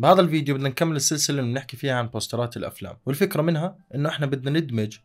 بهذا الفيديو بدنا نكمل السلسلة اللي بنحكي فيها عن بوسترات الأفلام والفكرة منها إنه إحنا بدنا ندمج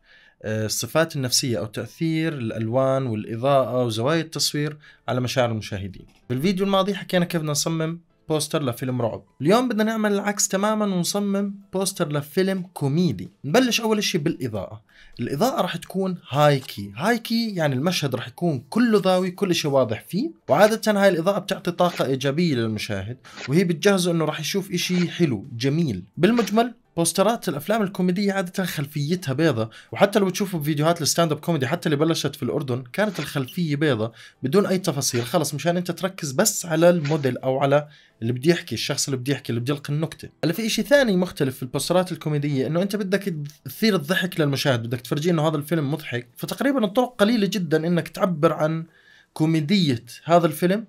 آه، الصفات النفسية أو تأثير الألوان والإضاءة وزوايا التصوير على مشاعر المشاهدين بالفيديو الماضي حكينا كيف نصمم بوستر لفيلم رعب اليوم بدنا نعمل العكس تماما ونصمم بوستر لفيلم كوميدي نبلش اول شيء بالاضاءه الاضاءه رح تكون هاي كي هاي كي يعني المشهد رح يكون كله ضاوي كل شيء واضح فيه وعاده هاي الاضاءه بتعطي طاقه ايجابيه للمشاهد وهي بتجهزه انه رح يشوف إشي حلو جميل بالمجمل بوسترات الافلام الكوميديه عاده خلفيتها بيضة وحتى لو تشوفوا بفيديوهات الستاند اب كوميدي حتى اللي بلشت في الاردن كانت الخلفيه بيضة بدون اي تفاصيل خلص مشان انت تركز بس على الموديل او على اللي بده يحكي الشخص اللي بده يحكي اللي بده يلقي النكته هلا في شيء ثاني مختلف في البوسترات الكوميديه انه انت بدك تثير الضحك للمشاهد بدك تفرجيه انه هذا الفيلم مضحك فتقريبا الطرق قليله جدا انك تعبر عن كوميديه هذا الفيلم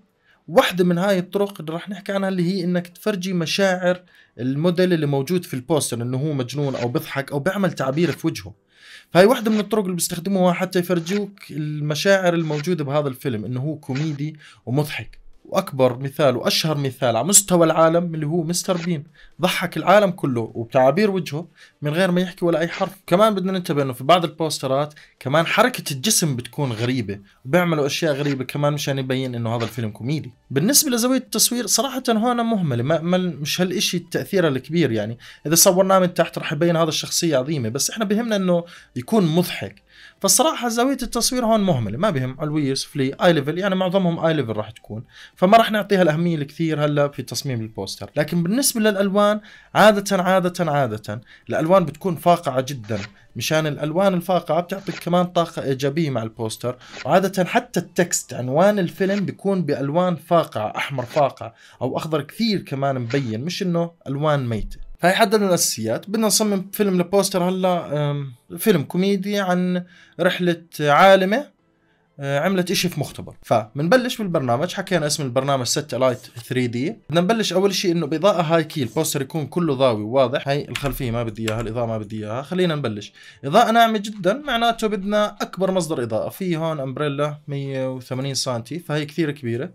واحدة من هاي الطرق اللي رح نحكي عنها اللي هي انك تفرجي مشاعر الموديل اللي موجود في البوستر انه هو مجنون او بيضحك او بيعمل تعبير في وجهه فهي واحدة من الطرق اللي بيستخدموها حتى يفرجوك المشاعر الموجودة بهذا الفيلم انه هو كوميدي ومضحك واكبر مثال واشهر مثال على مستوى العالم اللي هو مستر بيم ضحك العالم كله وبتعابير وجهه من غير ما يحكي ولا اي حرف كمان بدنا ننتبه انه في بعض البوسترات كمان حركه الجسم بتكون غريبه وبيعملوا اشياء غريبه كمان مشان يبين انه هذا الفيلم كوميدي بالنسبة لزاوية التصوير صراحة هون مهملة ما مش هالشيء التأثير الكبير يعني إذا صورناه من تحت رح يبين هذا الشخصية عظيمة بس إحنا بهمنا إنه يكون مضحك فالصراحة زاوية التصوير هون مهملة ما بهم علوية سفلي اي ليفل يعني معظمهم اي ليفل راح تكون فما راح نعطيها الأهمية الكثير هلا في تصميم البوستر لكن بالنسبة للألوان عادة عادة عادة الألوان بتكون فاقعة جدا مشان الالوان الفاقعه بتعطيك كمان طاقه ايجابيه مع البوستر وعاده حتى التكست عنوان الفيلم بيكون بالوان فاقعه احمر فاقع او اخضر كثير كمان مبين مش انه الوان ميته فهي حد من الاساسيات بدنا نصمم فيلم لبوستر هلا فيلم كوميدي عن رحله عالمه آه، عملت إشي في مختبر فبنبلش بالبرنامج حكينا اسم البرنامج لايت 3 دي بدنا نبلش اول شيء انه باضاءه هاي كي البوستر يكون كله ضاوي وواضح هاي الخلفيه ما بدي اياها الاضاءه ما بدي اياها خلينا نبلش اضاءه ناعمه جدا معناته بدنا اكبر مصدر اضاءه في هون امبريلا 180 سم فهي كثير كبيره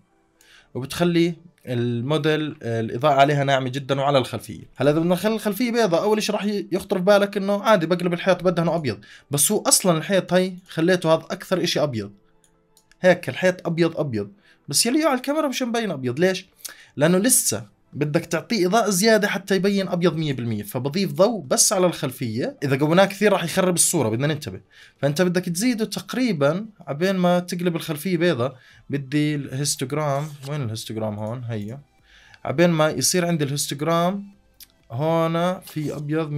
وبتخلي الموديل الاضاءه عليها ناعمه جدا وعلى الخلفيه هلا اذا بدنا نخلي الخلفيه بيضاء اول شيء راح يخطر في بالك انه عادي بقلب الحيط بدهنه ابيض بس هو اصلا الحيط هي خليته هذا اكثر شيء ابيض هيك الحيط ابيض ابيض بس يليقوا على الكاميرا مش مبين ابيض ليش لانه لسه بدك تعطيه اضاءه زياده حتى يبين ابيض 100% فبضيف ضوء بس على الخلفيه اذا قويناه كثير راح يخرب الصوره بدنا ننتبه فانت بدك تزيده تقريبا عبين ما تقلب الخلفيه بيضة بدي الهيستوغرام وين الهيستوغرام هون هي عبين ما يصير عندي الهيستوغرام هون في ابيض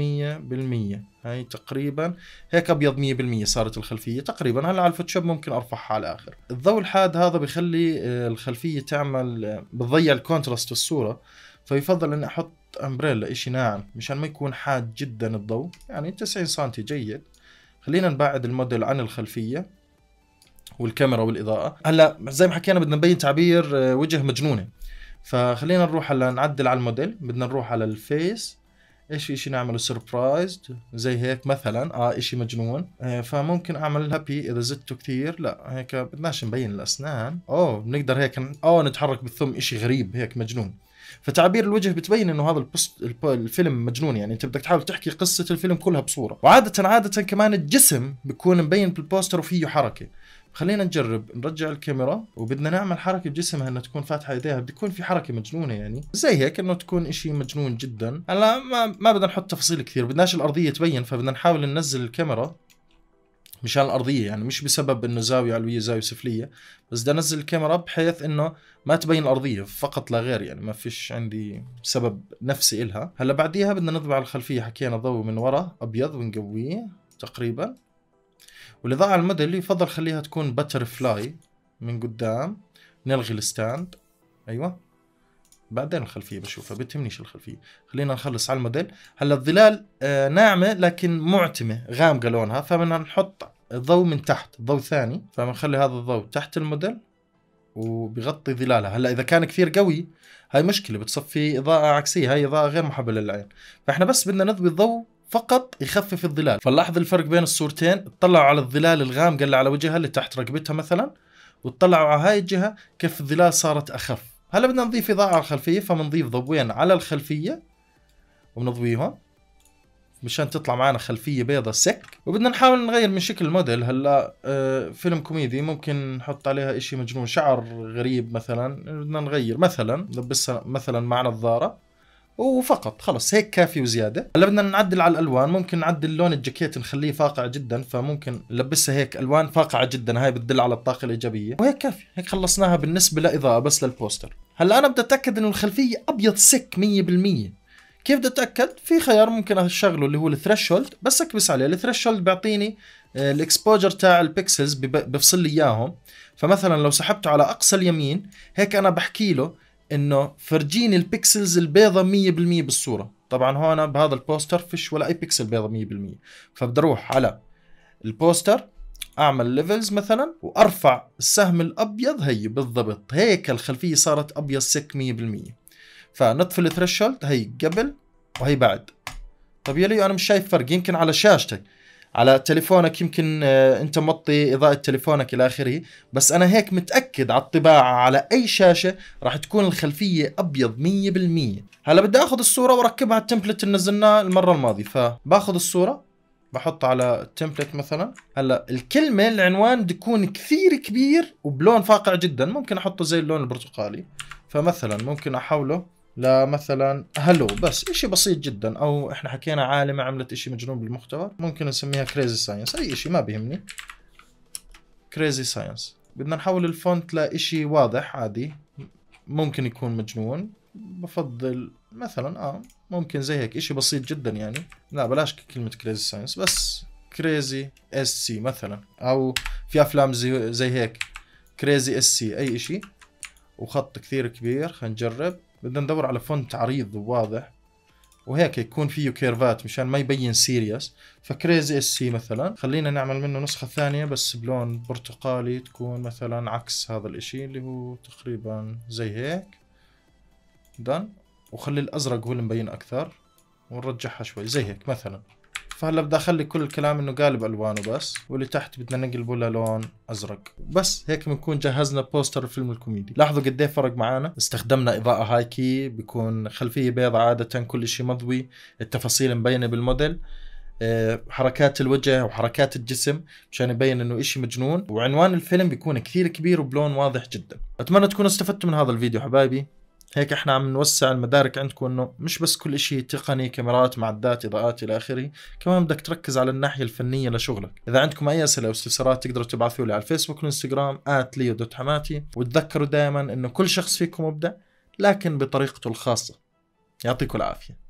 100% هاي تقريبا هيك ابيض 100% صارت الخلفيه تقريبا هلا على الفوتوشوب ممكن ارفعها على الاخر الضوء الحاد هذا بخلي آه، الخلفيه تعمل آه، بتضيع الكونتراست الصوره فيفضل اني احط امبريلا شيء ناعم مشان ما يكون حاد جدا الضوء يعني 90 سم جيد خلينا نبعد الموديل عن الخلفيه والكاميرا والاضاءه هلا زي ما حكينا بدنا نبين تعبير آه، وجه مجنونه فخلينا نروح هلا نعدل على الموديل بدنا نروح على الفيس ايش في شيء نعمله سربرايزد زي هيك مثلا اه شيء مجنون آه فممكن اعمل هابي اذا زدته كثير لا هيك بدناش نبين الاسنان اوه بنقدر هيك اوه نتحرك بالثم شيء غريب هيك مجنون فتعابير الوجه بتبين انه هذا البوست الفيلم مجنون يعني انت بدك تحاول تحكي قصه الفيلم كلها بصوره وعاده عاده كمان الجسم بيكون مبين بالبوستر وفيه حركه خلينا نجرب نرجع الكاميرا وبدنا نعمل حركه بجسمها انها تكون فاتحه ايديها بده يكون في حركه مجنونه يعني زي هيك انه تكون إشي مجنون جدا هلا ما ما بدنا نحط تفاصيل كثير بدناش الارضيه تبين فبدنا نحاول ننزل الكاميرا مشان الارضيه يعني مش بسبب انه زاويه علويه زاويه سفليه بس بدي انزل الكاميرا بحيث انه ما تبين الارضيه فقط لا غير يعني ما فيش عندي سبب نفسي إلها هلا بعديها بدنا نطبع الخلفيه حكينا ضوء من ورا ابيض ونقويه تقريبا والإضاءة الموديل يفضل خليها تكون بتر فلاي من قدام نلغي الستاند أيوة بعدين الخلفية بشوفها بتهمنيش الخلفية خلينا نخلص على الموديل هلا الظلال آه، ناعمة لكن معتمة غامقة لونها فبدنا نحط ضوء من تحت ضوء ثاني فبنخلي هذا الضوء تحت الموديل وبغطي ظلالها هلا اذا كان كثير قوي هاي مشكله بتصفي اضاءه عكسيه هاي اضاءه غير محبه للعين فاحنا بس بدنا نضوي الضوء فقط يخفف الظلال فلاحظ الفرق بين الصورتين اطلعوا على الظلال الغامق اللي على وجهها اللي تحت رقبتها مثلا واطلعوا على هاي الجهه كيف الظلال صارت اخف هلا بدنا نضيف اضاءه على الخلفيه فبنضيف ضوين على الخلفيه وبنضويهم مشان تطلع معنا خلفيه بيضة سك وبدنا نحاول نغير من شكل الموديل هلا آه فيلم كوميدي ممكن نحط عليها اشي مجنون شعر غريب مثلا بدنا نغير مثلا نلبسها مثلا مع نظاره وفقط خلص هيك كافي وزياده هلا بدنا نعدل على الالوان ممكن نعدل لون الجاكيت نخليه فاقع جدا فممكن نلبسها هيك الوان فاقعه جدا هاي بتدل على الطاقه الايجابيه وهيك كافي هيك خلصناها بالنسبه لاضاءه بس للبوستر هلا انا بدي اتاكد انه الخلفيه ابيض سك 100% كيف بدي اتاكد في خيار ممكن اشغله اللي هو الثريشولد بس اكبس عليه الثريشولد بيعطيني آه، الاكسبوجر تاع البكسلز بفصل لي اياهم فمثلا لو سحبته على اقصى اليمين هيك انا بحكي له انه فرجيني البكسلز البيضة 100% بالصورة طبعا هون بهذا البوستر فيش ولا اي بكسل بيضة 100% فبدي اروح على البوستر اعمل ليفلز مثلا وارفع السهم الابيض هي بالضبط هيك الخلفية صارت ابيض سك 100% فنطفي الثريشولد هي قبل وهي بعد طب يا ليو انا مش شايف فرق يمكن على شاشتك على تليفونك يمكن آه، انت موطي اضاءه تليفونك الى اخره بس انا هيك متاكد على الطباعه على اي شاشه راح تكون الخلفيه ابيض 100% هلا بدي اخذ الصوره واركبها على التمبلت اللي نزلناه المره الماضيه فباخذ الصوره بحط على التمبلت مثلا هلا الكلمه العنوان بده يكون كثير كبير وبلون فاقع جدا ممكن احطه زي اللون البرتقالي فمثلا ممكن احوله لمثلا هلو بس اشي بسيط جدا او احنا حكينا عالمة عملت اشي مجنون بالمحتوى ممكن نسميها كريزي ساينس اي اشي ما بيهمني كريزي ساينس بدنا نحول الفونت لاشي واضح عادي ممكن يكون مجنون بفضل مثلا اه ممكن زي هيك اشي بسيط جدا يعني لا بلاش كلمة كريزي ساينس بس كريزي اس سي مثلا او في افلام زي, زي هيك كريزي اس سي اي اشي وخط كثير كبير خلينا نجرب بدنا ندور على فونت عريض وواضح وهيك يكون فيه كيرفات مشان ما يبين سيريس فكريزي اس سي مثلا خلينا نعمل منه نسخة ثانية بس بلون برتقالي تكون مثلا عكس هذا الاشي اللي هو تقريبا زي هيك دن وخلي الازرق هو اللي مبين اكثر ونرجعها شوي زي هيك مثلا فهلا بدي اخلي كل الكلام انه قالب الوانه بس واللي تحت بدنا نقلبه للون ازرق بس هيك بنكون جهزنا بوستر الفيلم الكوميدي لاحظوا قد ايه فرق معانا استخدمنا اضاءه هاي كي بيكون خلفيه بيضاء عاده كل شيء مضوي التفاصيل مبينه بالموديل آه، حركات الوجه وحركات الجسم مشان يبين انه اشي مجنون وعنوان الفيلم بيكون كثير كبير وبلون واضح جدا اتمنى تكونوا استفدتوا من هذا الفيديو حبايبي هيك احنا عم نوسع المدارك عندكم انه مش بس كل شيء تقني كاميرات معدات اضاءات الى اخره كمان بدك تركز على الناحيه الفنيه لشغلك اذا عندكم اي اسئله واستفسارات تقدروا تبعثوا لي على الفيسبوك والانستغرام @leo.hamati وتذكروا دائما انه كل شخص فيكم مبدع لكن بطريقته الخاصه يعطيكم العافيه